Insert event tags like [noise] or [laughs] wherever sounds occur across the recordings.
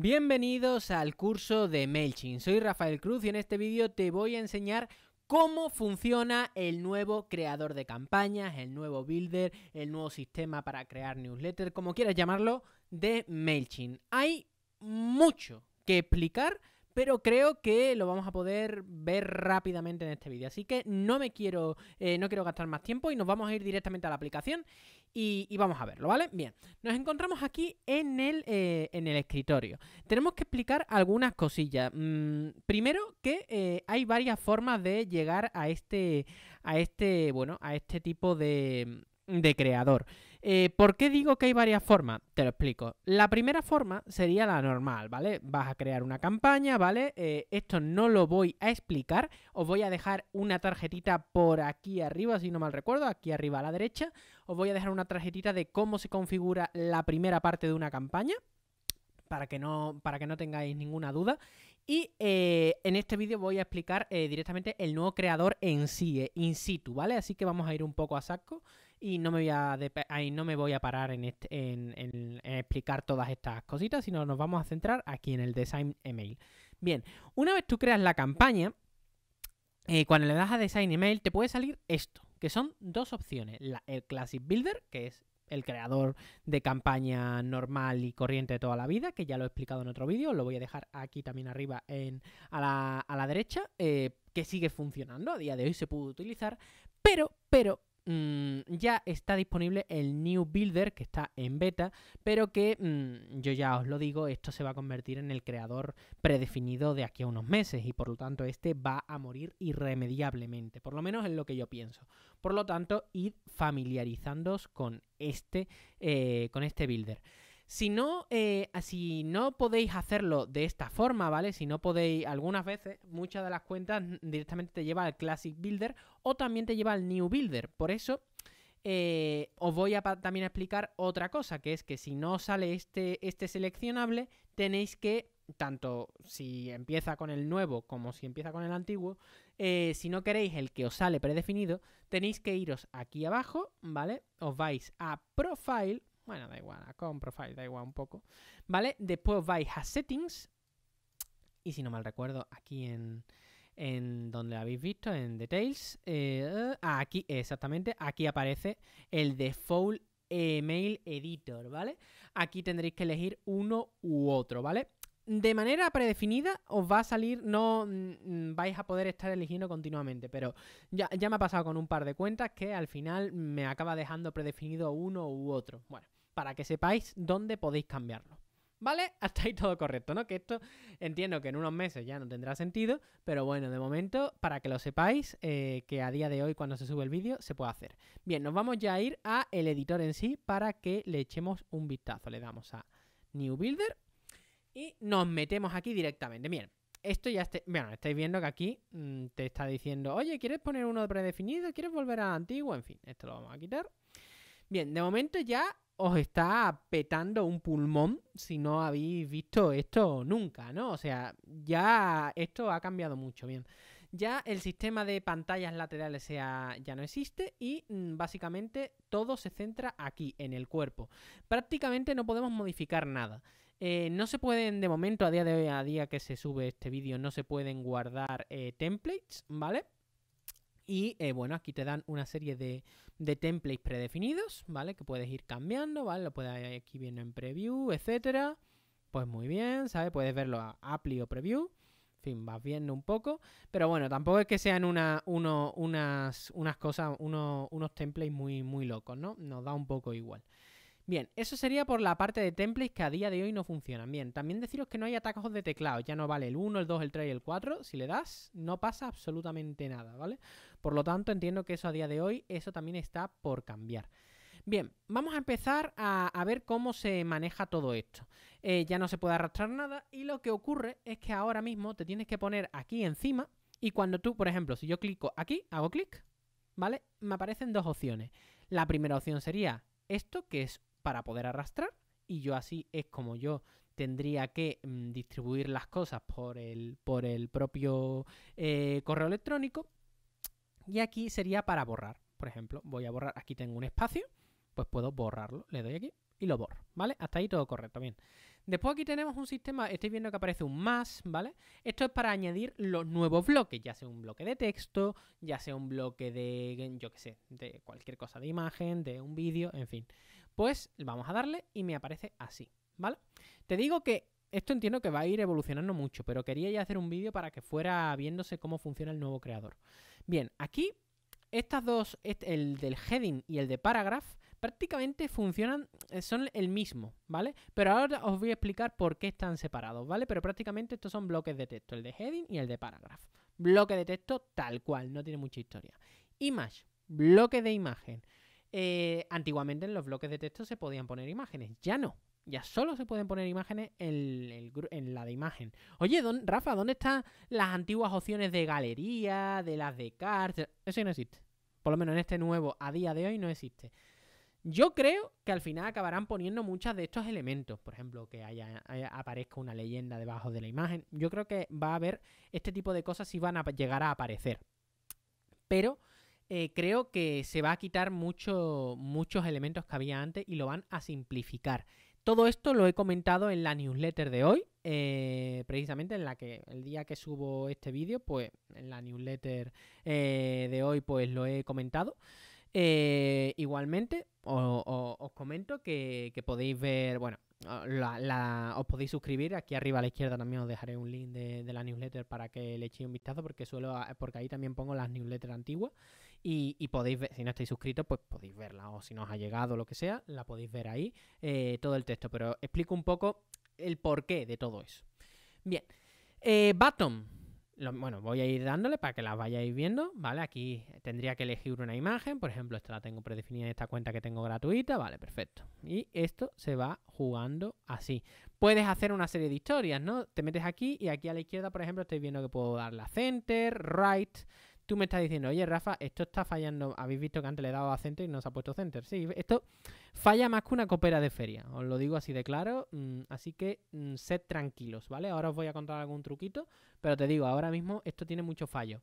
Bienvenidos al curso de MailChimp. Soy Rafael Cruz y en este vídeo te voy a enseñar cómo funciona el nuevo creador de campañas, el nuevo builder, el nuevo sistema para crear newsletter, como quieras llamarlo, de MailChimp. Hay mucho que explicar pero creo que lo vamos a poder ver rápidamente en este vídeo. Así que no me quiero, eh, no quiero gastar más tiempo y nos vamos a ir directamente a la aplicación y, vamos a verlo, ¿vale? Bien, nos encontramos aquí en el, eh, en el escritorio. Tenemos que explicar algunas cosillas. Mm, primero que eh, hay varias formas de llegar a este, a este, bueno, a este tipo de, de creador. Eh, ¿Por qué digo que hay varias formas? Te lo explico. La primera forma sería la normal, ¿vale? Vas a crear una campaña, ¿vale? Eh, esto no lo voy a explicar. Os voy a dejar una tarjetita por aquí arriba, si no mal recuerdo, aquí arriba a la derecha. Os voy a dejar una tarjetita de cómo se configura la primera parte de una campaña. Para que, no, para que no tengáis ninguna duda. Y eh, en este vídeo voy a explicar directamente el nuevo creador en sí, in situ, ¿vale? Así que vamos a ir un poco a saco y no me voy a, no me voy a parar en, explicar todas estas cositas, sino nos vamos a centrar aquí en el Design Email. Bien, una vez tú creas la campaña, eh, cuando le das a Design Email te puede salir esto, que son dos opciones. el Classic Builder, que es el creador de campaña normal y corriente de toda la vida, que ya lo he explicado en otro vídeo, lo voy a dejar aquí también arriba a, la, derecha, eh, que sigue funcionando, a día de hoy se pudo utilizar, pero, pero, Mm, ya está disponible el New Builder que está en beta, pero que mm, yo ya os lo digo, esto se va a convertir en el creador predefinido de aquí a unos meses y por lo tanto este va a morir irremediablemente, por lo menos es lo que yo pienso. Por lo tanto, id familiarizándoos con este, eh, con este builder. Si no, eh, no podéis hacerlo de esta forma, ¿vale? Si no podéis, algunas veces, muchas de las cuentas directamente te lleva al Classic Builder o también te lleva al New Builder. Por eso, eh, os voy a también a explicar otra cosa, que es que si no sale este, este seleccionable, tenéis que, tanto si empieza con el nuevo como si empieza con el antiguo, eh, si no queréis el que os sale predefinido, tenéis que iros aquí abajo, ¿vale? Os vais a Profile bueno, da igual, a Profile, da igual un poco. ¿Vale? Después vais a Settings. Y si no mal recuerdo, aquí en, donde habéis visto, en Details. Eh, ah, aquí, exactamente, aquí aparece el Default Email Editor, ¿vale? Aquí tendréis que elegir uno u otro, ¿vale? de manera predefinida os va a salir, no mm, vais a poder estar eligiendo continuamente, pero ya, ya, me ha pasado con un par de cuentas que al final me acaba dejando predefinido uno u otro. Bueno, para que sepáis dónde podéis cambiarlo. ¿Vale? [laughs] Hasta ahí todo correcto, ¿no? Que esto entiendo que en unos meses ya no tendrá sentido, pero bueno, de momento, para que lo sepáis, eh, que a día de hoy, cuando se sube el vídeo, se puede hacer. Bien, nos vamos ya a ir a el editor en sí para que le echemos un vistazo. Le damos a New Builder y nos metemos aquí directamente. Bien, esto ya está... bueno, estáis viendo que aquí mm, te está diciendo, oye, ¿quieres poner uno predefinido? ¿Quieres volver a antiguo? En fin, esto lo vamos a quitar. Bien, de momento ya os está petando un pulmón si no habéis visto esto nunca, ¿no? O sea, ya esto ha cambiado mucho, bien. Ya el sistema de pantallas laterales ya no existe y mm, básicamente todo se centra aquí, en el cuerpo. Prácticamente no podemos modificar nada. Eh, no se pueden, de momento, a día de hoy, a día que se sube este vídeo, no se pueden guardar eh, templates, ¿vale? Y eh, bueno, aquí te dan una serie de, templates predefinidos, ¿vale? Que puedes ir cambiando, ¿vale? Lo puedes eh, aquí viendo en preview, etcétera. Pues muy bien, ¿sabes? Puedes verlo a Apply o preview. En fin, vas viendo un poco. Pero bueno, tampoco es que sean unas, unas cosas, unos templates muy, muy locos, ¿no? Nos da un poco igual. Bien, eso sería por la parte de templates que a día de hoy no funcionan. Bien, también deciros que no hay atajos de teclado, ya no vale el 1, el 2, el 3 y el 4. Si le das, no pasa absolutamente nada, ¿vale? Por lo tanto, entiendo que eso a día de hoy, eso también está por cambiar. Bien, vamos a empezar a, ver cómo se maneja todo esto. Eh, ya no se puede arrastrar nada y lo que ocurre es que ahora mismo te tienes que poner aquí encima y cuando tú, por ejemplo, si yo clico aquí, hago clic, ¿vale? Me aparecen dos opciones. La primera opción sería esto, que es para poder arrastrar y yo así es como yo tendría que mm, distribuir las cosas por el, por el propio eh, correo electrónico. Y aquí sería para borrar. Por ejemplo, voy a borrar, aquí tengo un espacio, pues puedo borrarlo. Le doy aquí y lo borro, ¿vale? Hasta ahí todo correcto, bien. Después aquí tenemos un sistema, estoy viendo que aparece un más, ¿vale? Esto es para añadir los nuevos bloques, ya sea un bloque de texto, ya sea un bloque de, yo qué sé, de cualquier cosa de imagen, de un vídeo, en fin. Pues vamos a darle y me aparece así, ¿vale? Te digo que esto entiendo que va a ir evolucionando mucho, pero quería ya hacer un vídeo para que fuera viéndose cómo funciona el nuevo creador. Bien, aquí estas dos, el del heading y el de paragraph, prácticamente funcionan, eh, son el mismo, ¿vale? Pero ahora os voy a explicar por qué están separados, ¿vale? Pero prácticamente estos son bloques de texto, el de heading y el de paragraph. Bloque de texto tal cual, no tiene mucha historia. Image, bloque de imagen. Eh, antiguamente en los bloques de texto se podían poner imágenes, ya no. Ya solo se pueden poner imágenes en, la de imagen. Oye, don, Rafa, ¿dónde están las antiguas opciones de galería, de las de cartas? Eso no existe. Por lo menos en este nuevo, a día de hoy, no existe. Yo creo que al final acabarán poniendo muchos de estos elementos. Por ejemplo, que haya, aparezca una leyenda debajo de la imagen. Yo creo que va a haber este tipo de cosas si van a llegar a aparecer. Pero eh, creo que se va a quitar muchos elementos que había antes y lo van a simplificar. Todo esto lo he comentado en la newsletter de hoy, eh, precisamente en la que el día que subo este vídeo, pues en la newsletter eh, de hoy, pues lo he comentado. Eh, igualmente, os comento que, podéis ver, bueno, os podéis suscribir. Aquí arriba a la izquierda también os dejaré un link de, la newsletter para que le echéis un vistazo, porque suelo, porque ahí también pongo las newsletters antiguas. Y, podéis ver, si no estáis suscritos, pues podéis verla. O si no os ha llegado lo que sea, la podéis ver ahí eh, todo el texto. Pero explico un poco el porqué de todo eso. Bien. Eh, bueno, voy a ir dándole para que la vayáis viendo, ¿vale? Aquí tendría que elegir una imagen, por ejemplo, esta la tengo predefinida en esta cuenta que tengo gratuita, vale, perfecto. Y esto se va jugando así. Puedes hacer una serie de historias, ¿no? Te metes aquí y aquí a la izquierda, por ejemplo, estoy viendo que puedo dar la center, right, tú me estás diciendo, oye Rafa, esto está fallando. Habéis visto que antes le he dado a center y no se ha puesto center. Sí, esto falla más que una copera de feria. Os lo digo así de claro. Mm, así que mm, sed tranquilos, ¿vale? Ahora os voy a contar algún truquito, pero te digo, ahora mismo esto tiene mucho fallo.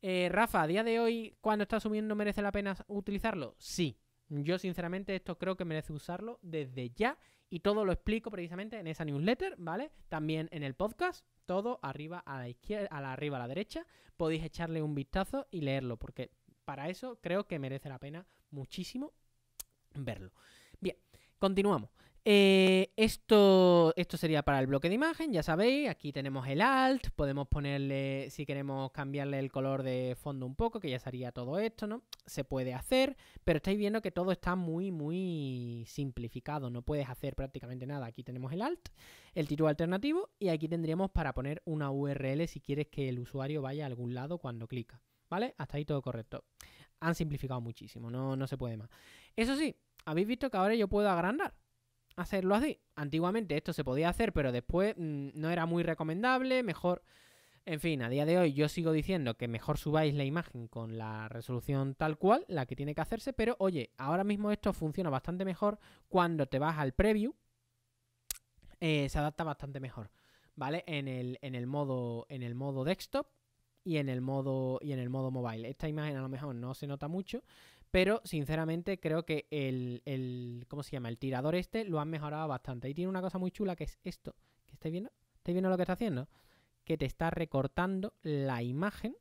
Eh, Rafa, a día de hoy, cuando está subiendo, ¿merece la pena utilizarlo? Sí. Yo, sinceramente, esto creo que merece usarlo desde ya. Y todo lo explico precisamente en esa newsletter, ¿vale? También en el podcast, todo arriba a la izquierda, a la arriba a la derecha, podéis echarle un vistazo y leerlo, porque para eso creo que merece la pena muchísimo verlo. Bien, continuamos. Eh, esto, esto sería para el bloque de imagen, ya sabéis, aquí tenemos el alt, podemos ponerle, si queremos cambiarle el color de fondo un poco, que ya sería todo esto, ¿no? Se puede hacer, pero estáis viendo que todo está muy, muy simplificado, no puedes hacer prácticamente nada. Aquí tenemos el alt, el título alternativo, y aquí tendríamos para poner una URL si quieres que el usuario vaya a algún lado cuando clica, ¿vale? Hasta ahí todo correcto. Han simplificado muchísimo, no, no se puede más. Eso sí, habéis visto que ahora yo puedo agrandar hacerlo así. Antiguamente esto se podía hacer, pero después mm, no era muy recomendable, mejor... En fin, a día de hoy yo sigo diciendo que mejor subáis la imagen con la resolución tal cual, la que tiene que hacerse, pero oye, ahora mismo esto funciona bastante mejor cuando te vas al preview, eh, se adapta bastante mejor, ¿vale? En el, en el, modo, en el modo desktop y en el modo, y en el modo mobile. Esta imagen a lo mejor no se nota mucho, pero sinceramente creo que el, ¿Cómo se llama? El tirador este lo han mejorado bastante. Y tiene una cosa muy chula que es esto. ¿Que estáis viendo? ¿Estáis viendo lo que está haciendo? Que te está recortando la imagen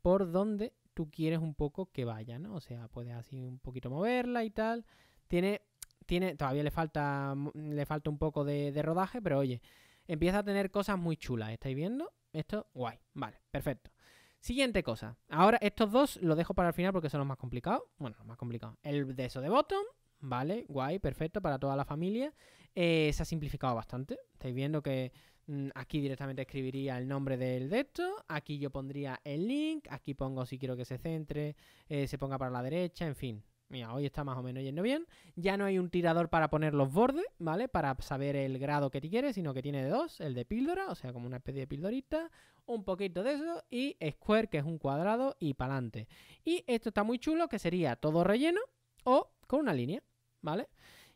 por donde tú quieres un poco que vaya, ¿no? O sea, puedes así un poquito moverla y tal. Tiene. Tiene. Todavía le falta. Le falta un poco de rodaje, pero oye. Empieza a tener cosas muy chulas. ¿Estáis viendo? Esto, guay. Vale, perfecto. Siguiente cosa. Ahora, estos dos los dejo para el final porque son los más complicados. Bueno, los más complicados. El de eso de bottom, ¿vale? Guay, perfecto, para toda la familia. Eh, se ha simplificado bastante. Estáis viendo que mm, aquí directamente escribiría el nombre del de esto. Aquí yo pondría el link. Aquí pongo si quiero que se centre, eh, se ponga para la derecha, en fin. Mira, hoy está más o menos yendo bien. Ya no hay un tirador para poner los bordes, ¿vale? Para saber el grado que te quieres, sino que tiene dos, el de píldora, o sea, como una especie de píldorita, un poquito de eso, y square, que es un cuadrado, y para adelante. Y esto está muy chulo, que sería todo relleno o con una línea, ¿vale? vale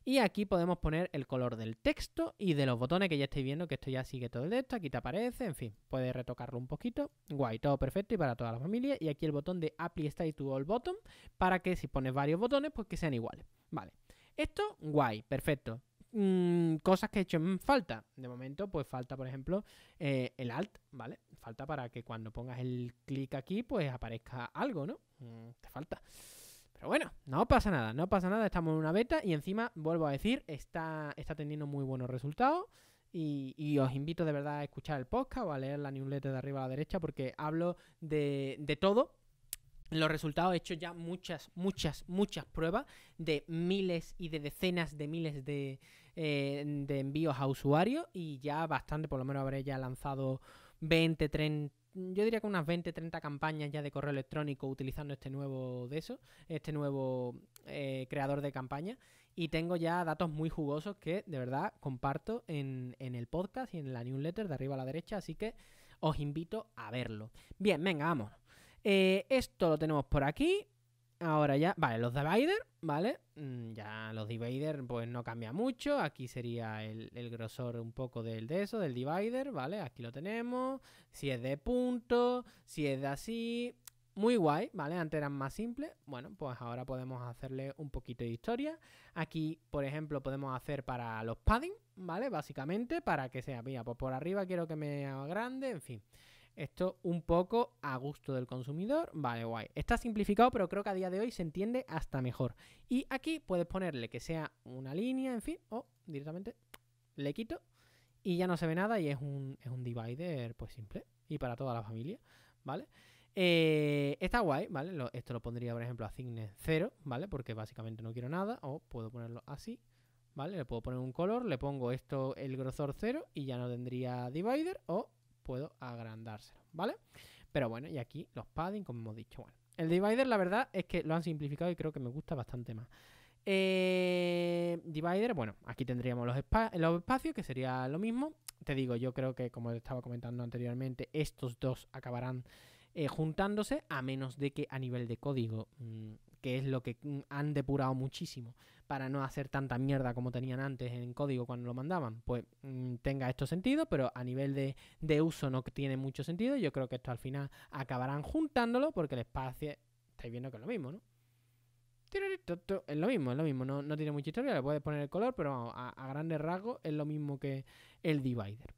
y aquí podemos poner el color del texto y de los botones que ya estáis viendo, que esto ya sigue todo el texto, aquí te aparece, en fin, puedes retocarlo un poquito. Guay, todo perfecto y para toda la familia. Y aquí el botón de Apply Style to All Bottom. para que si pones varios botones, pues que sean iguales. Vale, esto guay, perfecto. Mm, cosas que he hecho en falta. De momento, pues falta, por ejemplo, eh, el alt, ¿vale? Falta para que cuando pongas el clic aquí, pues aparezca algo, ¿no? Mm, te falta. Pero bueno, no pasa nada, no pasa nada, estamos en una beta y encima, vuelvo a decir, está, está teniendo muy buenos resultados. Y, os invito de verdad a escuchar el podcast o a leer la newsletter de arriba a la derecha porque hablo de, todo. Los resultados, he hecho ya muchas, muchas, muchas pruebas de miles y de decenas de miles de, eh, de envíos a usuarios y ya bastante, por lo menos habré ya lanzado 20, 30 yo diría que unas 20, 30 campañas ya de correo electrónico utilizando este nuevo de eso, este nuevo eh, creador de campaña. Y tengo ya datos muy jugosos que de verdad comparto en, el podcast y en la newsletter de arriba a la derecha, así que os invito a verlo. Bien, venga, vamos. Eh, esto lo tenemos por aquí. Ahora ya, vale, los divider, ¿vale? Mm, ya los divider pues no cambia mucho. Aquí sería el, grosor un poco del de eso, del divider, ¿vale? Aquí lo tenemos. Si es de punto, si es de así. Muy guay, ¿vale? Antes eran más simples. Bueno, pues ahora podemos hacerle un poquito de historia. Aquí, por ejemplo, podemos hacer para los padding, ¿vale? Básicamente, para que sea, mira, pues por arriba quiero que me haga grande, en fin. Esto un poco a gusto del consumidor. Vale, guay. Está simplificado, pero creo que a día de hoy se entiende hasta mejor. Y aquí puedes ponerle que sea una línea, en fin, o directamente le quito y ya no se ve nada y es un, divider pues simple y para toda la familia, ¿vale? Eh, está guay, ¿vale? esto lo pondría, por ejemplo, a cine 0, ¿vale? Porque básicamente no quiero nada o puedo ponerlo así, ¿vale? Le puedo poner un color, le pongo esto el grosor 0 y ya no tendría divider o puedo agrandárselo, ¿vale? Pero bueno, y aquí los padding, como hemos dicho, bueno. El divider, la verdad, es que lo han simplificado y creo que me gusta bastante más. Eh, divider, bueno, aquí tendríamos los, espacios, que sería lo mismo. Te digo, yo creo que, como estaba comentando anteriormente, estos dos acabarán eh, juntándose, a menos de que a nivel de código mm, que es lo que mm, han depurado muchísimo para no hacer tanta mierda como tenían antes en código cuando lo mandaban, pues mm, tenga esto sentido, pero a nivel de, uso no tiene mucho sentido. Yo creo que esto al final acabarán juntándolo porque el espacio, estáis viendo que es lo mismo, ¿no? Es lo mismo, es lo mismo, no, tiene mucha historia, le puedes poner el color, pero a, grandes rasgos es lo mismo que el divider.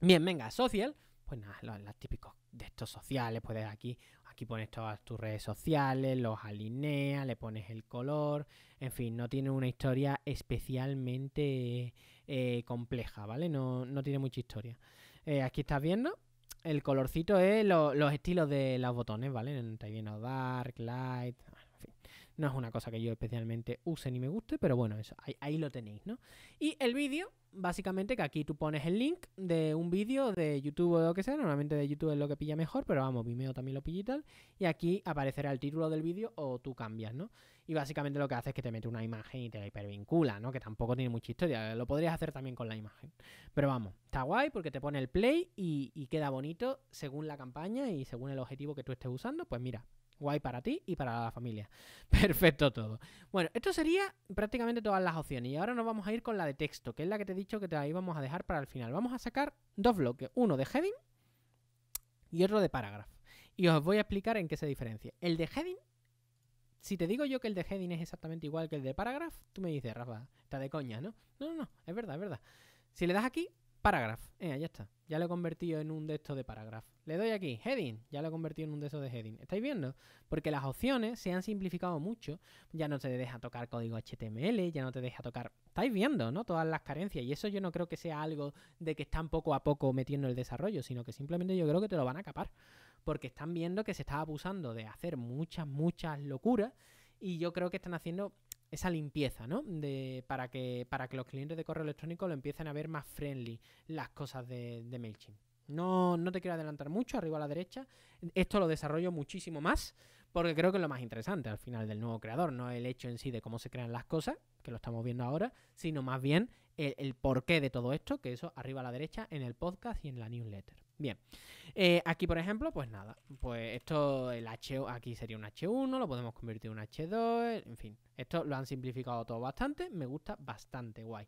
Bien, venga, social, pues nada, los, típicos de estos sociales, pues aquí Aquí pones todas tus redes sociales, los alineas, le pones el color, en fin, no tiene una historia especialmente eh, compleja, ¿vale? No, no, tiene mucha historia. Eh, aquí estás viendo, el colorcito es los estilos de los botones, ¿vale? Estáis viendo Dark, Light, en fin. No es una cosa que yo especialmente use ni me guste, pero bueno, eso, ahí lo tenéis, ¿no? Y el vídeo básicamente que aquí tú pones el link de un vídeo de YouTube o de lo que sea, normalmente de YouTube es lo que pilla mejor, pero vamos, Vimeo también lo pilla y tal, y aquí aparecerá el título del vídeo o tú cambias, ¿no? Y básicamente lo que hace es que te mete una imagen y te la hipervincula, ¿no? Que tampoco tiene mucha historia, lo podrías hacer también con la imagen. Pero vamos, está guay porque te pone el play y, y queda bonito según la campaña y según el objetivo que tú estés usando, pues mira, Guay para ti y para la familia. [laughs] Perfecto todo. Bueno, esto sería prácticamente todas las opciones. Y ahora nos vamos a ir con la de texto, que es la que te he dicho que te íbamos a dejar para el final. Vamos a sacar dos bloques, uno de heading y otro de paragraph. Y os voy a explicar en qué se diferencia. El de heading, si te digo yo que el de heading es exactamente igual que el de paragraph, tú me dices, Rafa, está de coña, ¿no? No, no, no, es verdad, es verdad. Si le das aquí, Paragraph. Eh, ya está. Ya lo he convertido en un de estos de paragraph. Le doy aquí, heading. Ya lo he convertido en un de de heading. ¿Estáis viendo? Porque las opciones se han simplificado mucho. Ya no te deja tocar código HTML, ya no te deja tocar... ¿Estáis viendo, no? Todas las carencias. Y eso yo no creo que sea algo de que están poco a poco metiendo el desarrollo, sino que simplemente yo creo que te lo van a capar. Porque están viendo que se está abusando de hacer muchas, muchas locuras. Y yo creo que están haciendo esa limpieza, ¿no? De, para, que, para que los clientes de correo electrónico lo empiecen a ver más friendly las cosas de, MailChimp. No, no te quiero adelantar mucho, arriba a la derecha. Esto lo desarrollo muchísimo más porque creo que es lo más interesante al final del nuevo creador. No el hecho en sí de cómo se crean las cosas, que lo estamos viendo ahora, sino más bien el porqué de todo esto, que eso arriba a la derecha en el podcast y en la newsletter. Bien, eh, aquí por ejemplo, pues nada, pues esto, el H, aquí sería un H1, lo podemos convertir en un H2, en fin, esto lo han simplificado todo bastante, me gusta bastante, guay.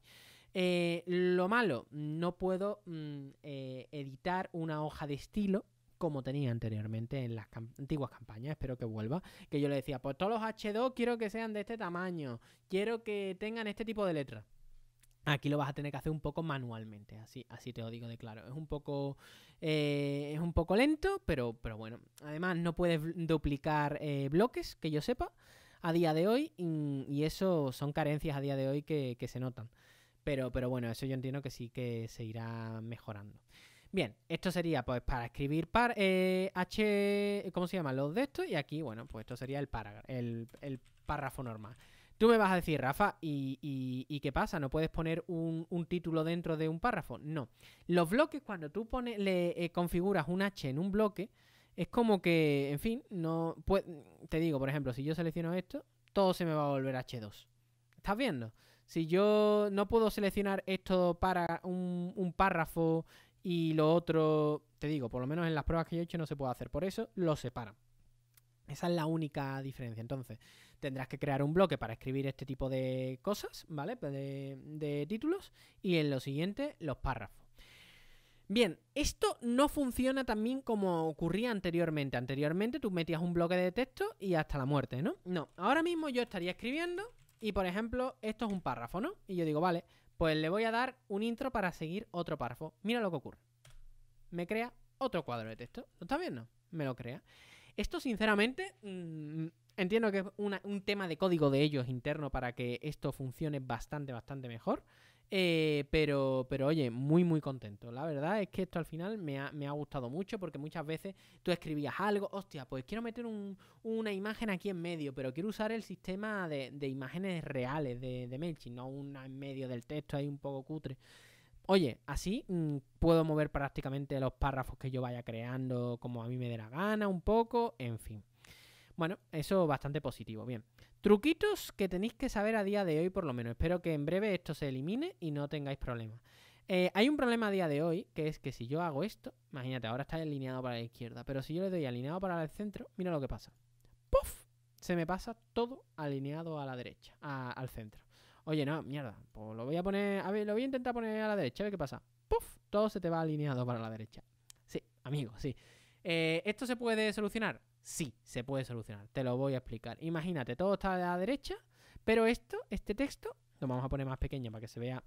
Eh, lo malo, no puedo mm, eh, editar una hoja de estilo como tenía anteriormente en las antiguas campañas, espero que vuelva, que yo le decía, pues todos los H2 quiero que sean de este tamaño, quiero que tengan este tipo de letras Aquí lo vas a tener que hacer un poco manualmente, así, así te lo digo de claro. Es un poco, eh, es un poco lento, pero, pero bueno. Además, no puedes duplicar eh, bloques, que yo sepa, a día de hoy, y, eso son carencias a día de hoy que, se notan. Pero, pero bueno, eso yo entiendo que sí que se irá mejorando. Bien, esto sería pues para escribir par, eh, H, ¿cómo se llama? Los de estos, y aquí, bueno, pues esto sería el, el párrafo normal. Tú me vas a decir, Rafa, ¿y, qué pasa? ¿No puedes poner un, título dentro de un párrafo? No. Los bloques, cuando tú pones, le eh, configuras un H en un bloque, es como que, en fin, no. te digo, por ejemplo, si yo selecciono esto, todo se me va a volver H2. ¿Estás viendo? Si yo no puedo seleccionar esto para un, un párrafo y lo otro, te digo, por lo menos en las pruebas que yo he hecho no se puede hacer. Por eso lo separan. Esa es la única diferencia. Entonces, tendrás que crear un bloque para escribir este tipo de cosas, ¿vale? Pues de, títulos. Y en lo siguiente, los párrafos. Bien, esto no funciona también como ocurría anteriormente. Anteriormente tú metías un bloque de texto y hasta la muerte, ¿no? No, ahora mismo yo estaría escribiendo y, por ejemplo, esto es un párrafo, ¿no? Y yo digo, vale, pues le voy a dar un intro para seguir otro párrafo. Mira lo que ocurre. Me crea otro cuadro de texto. ¿Lo estás viendo? Me lo crea. Esto, sinceramente, mm, entiendo que es un tema de código de ellos interno para que esto funcione bastante, bastante mejor. Eh, pero, pero oye, muy, muy contento. La verdad es que esto al final me ha, me ha gustado mucho porque muchas veces tú escribías algo, hostia, pues quiero meter una imagen aquí en medio, pero quiero usar el sistema de, de reales de, de no una en medio del texto ahí un poco cutre oye, así mm, puedo mover prácticamente los párrafos que yo vaya creando como a mí me dé la gana un poco, en fin. Bueno, eso bastante positivo. Bien. Truquitos que tenéis que saber a día de hoy, por lo menos. Espero que en breve esto se elimine y no tengáis problemas. Eh, hay un problema a día de hoy, que es que si yo hago esto, imagínate, ahora está alineado para la izquierda, pero si yo le doy alineado para el centro, mira lo que pasa. ¡Puf! Se me pasa todo alineado a la derecha, al centro. Oye, no, mierda. Pues lo voy a poner. A ver, lo voy a intentar poner a la derecha, a ver qué pasa. ¡Puf! Todo se te va alineado para la derecha. Sí, amigo, sí. Eh, ¿Esto se puede solucionar? Sí, se puede solucionar. Te lo voy a explicar. Imagínate, todo está a la derecha, pero esto, este texto, lo vamos a poner más pequeño para que se vea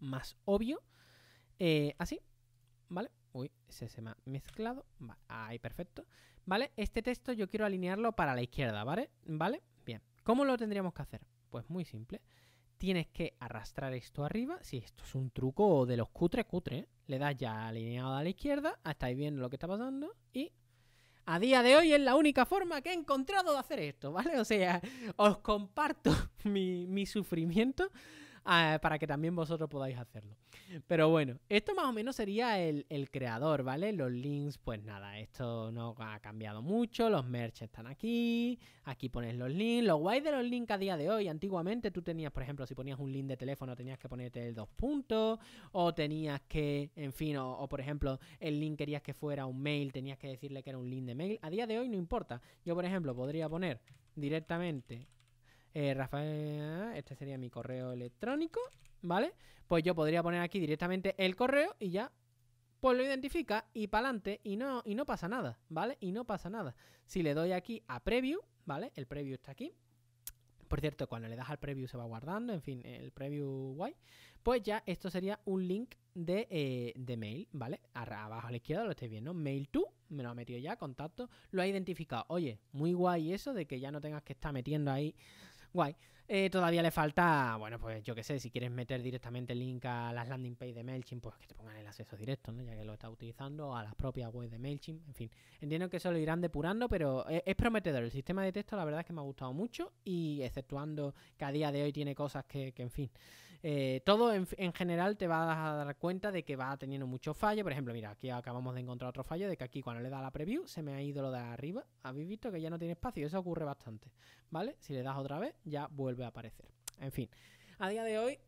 más obvio. Eh, así, ¿vale? Uy, ese se me ha mezclado. ahí, perfecto. ¿Vale? Este texto yo quiero alinearlo para la izquierda, ¿vale? ¿Vale? Bien. ¿Cómo lo tendríamos que hacer? Pues muy simple. Tienes que arrastrar esto arriba. Si esto es un truco de los cutre, cutre. ¿eh? Le das ya alineado a la izquierda. Estáis viendo lo que está pasando. Y a día de hoy es la única forma que he encontrado de hacer esto, ¿vale? O sea, os comparto [laughs] mi, mi sufrimiento Ah, para que también vosotros podáis hacerlo. Pero bueno, esto más o menos sería el, creador, ¿vale? Los links, pues nada, esto no ha cambiado mucho, los merch están aquí, aquí pones los links, lo guay de los links a día de hoy, antiguamente tú tenías, por ejemplo, si ponías un link de teléfono tenías que ponerte el dos puntos, o tenías que, en fin, o por ejemplo, el link querías que fuera un mail, tenías que decirle que era un link de mail, a día de hoy no importa, yo por ejemplo podría poner directamente eh, Rafael, este sería mi correo electrónico, ¿vale? Pues yo podría poner aquí directamente el correo y ya pues lo identifica y para adelante y no, y no pasa nada, ¿vale? Y no pasa nada. Si le doy aquí a preview, ¿vale? El preview está aquí. Por cierto, cuando le das al preview se va guardando, en fin, el preview guay. Pues ya esto sería un link de, eh, de mail, ¿vale? Abajo a la izquierda lo estáis viendo, mail to, me lo ha metido ya, contacto, lo ha identificado. Oye, muy guay eso de que ya no tengas que estar metiendo ahí Why? Eh, todavía le falta, bueno, pues yo qué sé, si quieres meter directamente el link a las landing page de MailChimp, pues que te pongan el acceso directo, Ya que lo estás utilizando, a las propias webs de MailChimp, en fin. Entiendo que eso lo irán depurando, pero e, es, prometedor. El sistema de texto, la verdad es que me ha gustado mucho y exceptuando que a día de hoy tiene cosas que, en fin. Eh, todo en, general te vas a dar cuenta de que va teniendo muchos fallos. Por ejemplo, mira, aquí acabamos de encontrar otro fallo de que aquí cuando le da la preview se me ha ido lo de arriba. Habéis visto que ya no tiene espacio, eso ocurre bastante, ¿vale? Si le das otra vez, ya vuelve va a aparecer. En fin, a día de hoy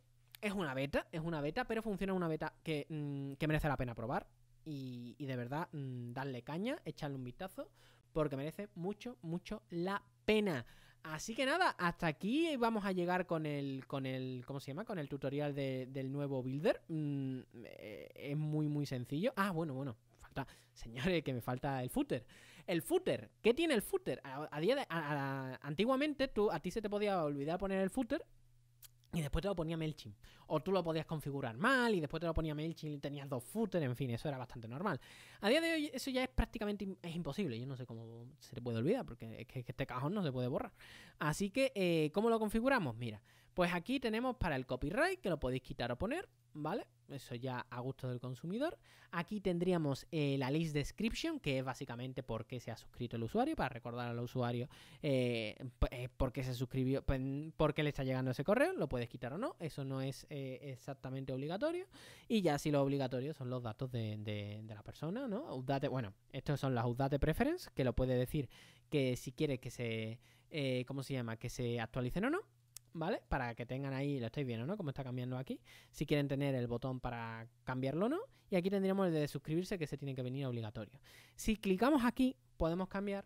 es una beta, es una beta, pero funciona una beta que, mm, merece la pena probar. Y, de verdad, mm, darle caña, echarle un vistazo, porque merece mucho, mucho la pena. Así que nada, hasta aquí vamos a llegar con el, con el, ¿cómo se llama? Con el tutorial del nuevo builder. Mm, eh, es muy, muy sencillo. Ah, bueno, bueno, falta, [laughs] señores, que me falta el footer. El footer. ¿Qué tiene el footer? A, antiguamente tú, a ti se te podía olvidar poner el footer y después te lo ponía MailChimp. O tú lo podías configurar mal y después te lo ponía MailChimp y tenías dos footer, en fin, eso era bastante normal. A día de hoy eso ya es prácticamente es imposible. Yo no sé cómo se te puede olvidar porque es que, este cajón no se puede borrar. Así que, eh, ¿cómo lo configuramos? Mira, pues aquí tenemos para el copyright, que lo podéis quitar o poner, ¿vale? Eso ya a gusto del consumidor. Aquí tendríamos eh, la list description, que es básicamente por qué se ha suscrito el usuario, para recordar al usuario eh, eh, por qué se suscribió, por qué le está llegando ese correo, lo puedes quitar o no, eso no es exactamente obligatorio. Y ya si lo obligatorio son los datos de, la persona, ¿no? bueno, estos son las de preference, que lo puede decir que si quiere que se, ¿cómo se llama? Que se actualicen o no ¿vale? Para que tengan ahí, lo estáis viendo, ¿no? como está cambiando aquí. Si quieren tener el botón para cambiarlo no. Y aquí tendríamos el de suscribirse que se tiene que venir obligatorio. Si clicamos aquí, podemos cambiar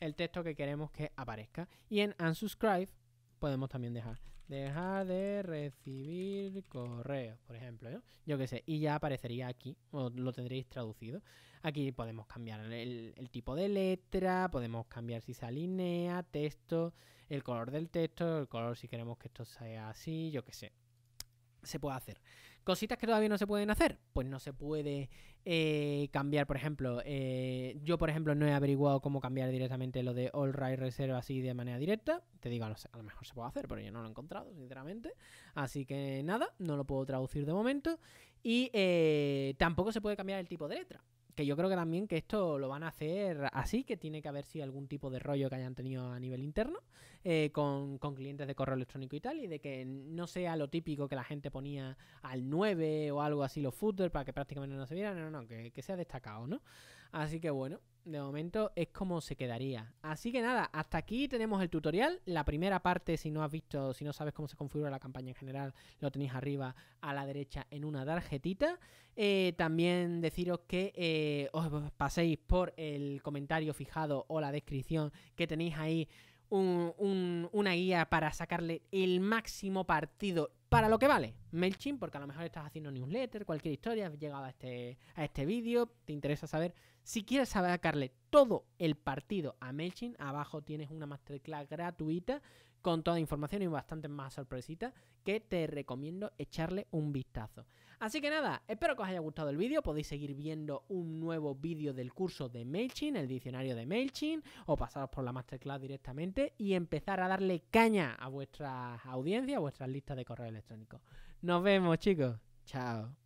el texto que queremos que aparezca. Y en unsubscribe podemos también dejar. Deja de recibir correos, por ejemplo, Yo qué sé, y ya aparecería aquí, o lo tendréis traducido. Aquí podemos cambiar el, el tipo de letra, podemos cambiar si se alinea, texto, el color del texto, el color si queremos que esto sea así, yo que sé se puede hacer. Cositas que todavía no se pueden hacer, pues no se puede eh, cambiar, por ejemplo, eh, yo por ejemplo no he averiguado cómo cambiar directamente lo de All Right Reserve así de manera directa, te digo, a lo mejor se puede hacer, pero yo no lo he encontrado, sinceramente, así que nada, no lo puedo traducir de momento y eh, tampoco se puede cambiar el tipo de letra que yo creo que también que esto lo van a hacer así, que tiene que haber sí algún tipo de rollo que hayan tenido a nivel interno eh, con, clientes de correo electrónico y tal, y de que no sea lo típico que la gente ponía al 9 o algo así los footer para que prácticamente no se vieran, no, no, que sea destacado, ¿no? Así que bueno, de momento es como se quedaría. Así que nada, hasta aquí tenemos el tutorial. La primera parte, si no has visto, si no sabes cómo se configura la campaña en general, lo tenéis arriba a la derecha en una tarjetita. Eh, también deciros que eh, os paséis por el comentario fijado o la descripción que tenéis ahí una guía para sacarle el máximo partido para lo que vale MailChimp, porque a lo mejor estás haciendo newsletter, cualquier historia, has llegado a este, a este vídeo, te interesa saber. Si quieres sacarle todo el partido a MailChimp, abajo tienes una masterclass gratuita con toda información y bastante más sorpresitas que te recomiendo echarle un vistazo. Así que nada, espero que os haya gustado el vídeo, podéis seguir viendo un nuevo vídeo del curso de MailChimp, el diccionario de MailChimp, o pasaros por la Masterclass directamente y empezar a darle caña a vuestra audiencia, a vuestras listas de correo electrónico. Nos vemos chicos, chao.